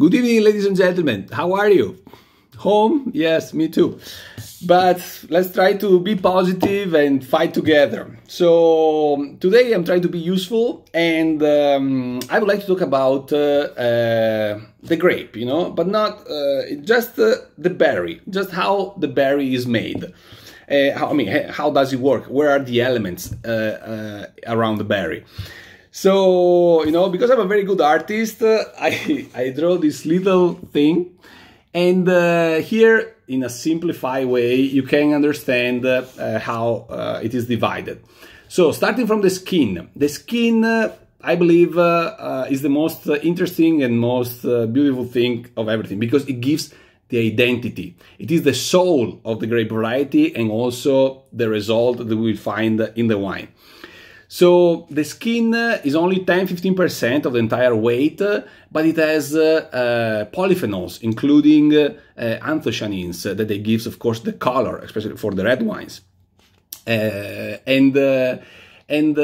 Good evening, ladies and gentlemen. How are you? Home? Yes, me too. But let's try to be positive and fight together. So, today I'm trying to be useful and um, I would like to talk about uh, uh, the grape, you know, but not uh, just uh, the berry, just how the berry is made. Uh, how, I mean, how does it work? Where are the elements uh, around the berry? So, you know, because I'm a very good artist, uh, I, I draw this little thing. And uh, here, in a simplified way, you can understand uh, how uh, it is divided. So, starting from the skin. The skin, uh, I believe, uh, is the most interesting and most beautiful thing of everything because it gives the identity. It is the soul of the grape variety and also the result that we find in the wine. So the skin uh, is only 10-15% of the entire weight, uh, but it has uh, uh, polyphenols, including uh, uh anthocyanins that they gives, of course, the color, especially for the red wines. and and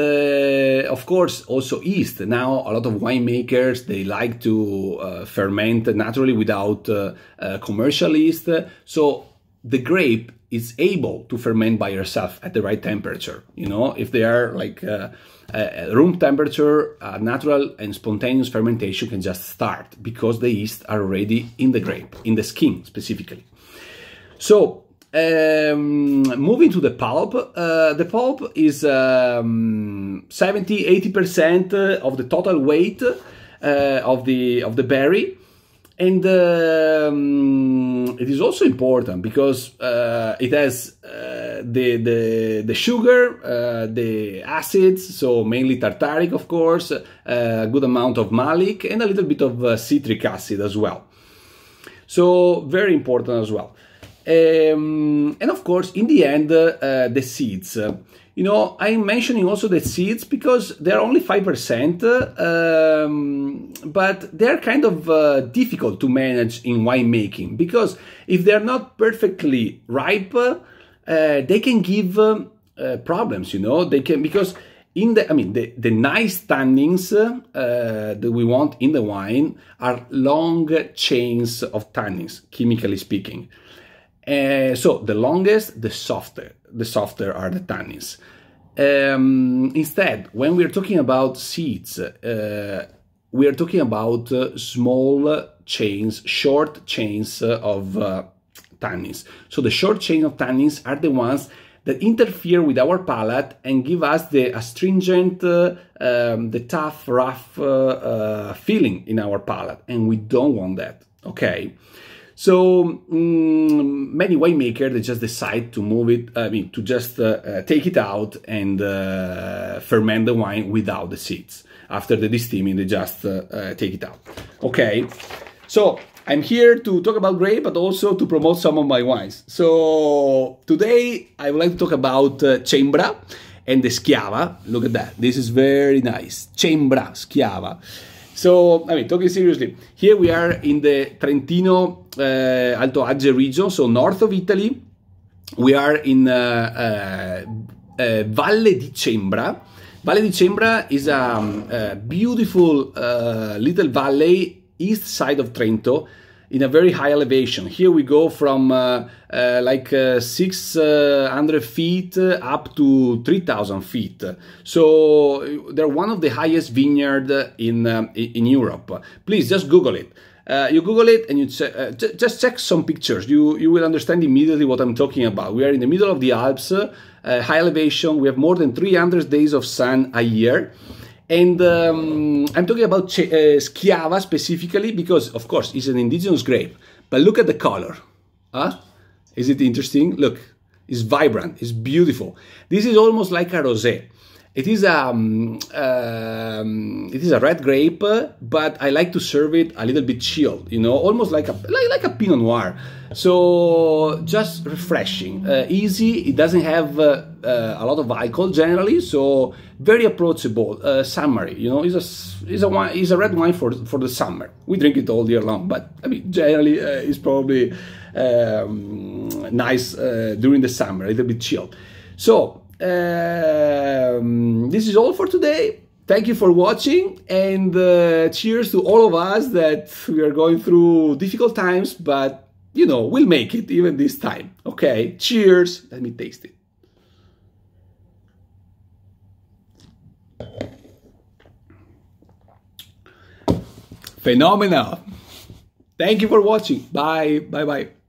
of course also yeast. Now a lot of winemakers they like to ferment naturally without commercial yeast. So the grape is able to ferment by herself at the right temperature. You know, if they are like uh, uh, uh, room temperature, uh, natural and spontaneous fermentation can just start because the yeast are already in the grape, in the skin specifically. So um, moving to the pulp, uh, the pulp is um, 70-80% of the total weight uh, of the of the berry and um, it is also important because uh, it has uh, the, the, the sugar, uh, the acids, so mainly tartaric, of course, uh, a good amount of malic, and a little bit of uh, citric acid as well. So very important as well. Um, and of course, in the end, the seeds you know, I'm mentioning also the seeds because they're only 5%, um, but they're kind of uh, difficult to manage in winemaking because if they're not perfectly ripe, uh, they can give um, uh, problems, you know, they can, because in the, I mean, the, the nice tannins uh, that we want in the wine are long chains of tannins, chemically speaking. Uh, so the longest, the softer the softer are the tannins. Um, instead, when we're talking about seeds, uh, we are talking about uh, small chains, short chains uh, of uh, tannins. So the short chain of tannins are the ones that interfere with our palate and give us the astringent, uh, um, the tough, rough uh, feeling in our palate, and we don't want that. Okay. So um, many winemakers they just decide to move it. I mean, to just uh, uh, take it out and uh, ferment the wine without the seeds. After the desteaming, they just uh, uh, take it out. Okay, so I'm here to talk about grape, but also to promote some of my wines. So today I would like to talk about uh, Chembra and the Schiava. Look at that. This is very nice. Chembra, Schiava. So, I mean, talking seriously, here we are in the Trentino uh, Alto Adige region, so north of Italy. We are in uh, uh, Valle di Cembra. Valle di Cembra is a, a beautiful little valley east side of Trento in a very high elevation. Here we go from uh, uh, like uh, 600 uh, feet up to 3,000 feet. So they're one of the highest vineyard in um, in Europe. Please just Google it. Uh, you Google it and you che just check some pictures. You you will understand immediately what I'm talking about. We are in the middle of the Alps, high elevation. We have more than 300 days of sun a year and um, I'm talking about uh, Schiava specifically because, of course, it's an indigenous grape. But look at the color. Huh? Is it interesting? Look, it's vibrant, it's beautiful. This is almost like a rosé. It is a um, um, it is a red grape, but I like to serve it a little bit chilled, you know, almost like a like, like a Pinot Noir. So just refreshing, uh, easy. It doesn't have uh, uh, a lot of alcohol generally, so very approachable. Uh, summary, you know, is a is a wine is a red wine for for the summer. We drink it all year long, but I mean generally uh, it's probably um, nice uh, during the summer, a little bit chilled. So um, this is all for today. Thank you for watching and uh, cheers to all of us that we are going through difficult times, but you know, we'll make it even this time. Okay, cheers. Let me taste it. Phenomenal. Thank you for watching. Bye. Bye bye.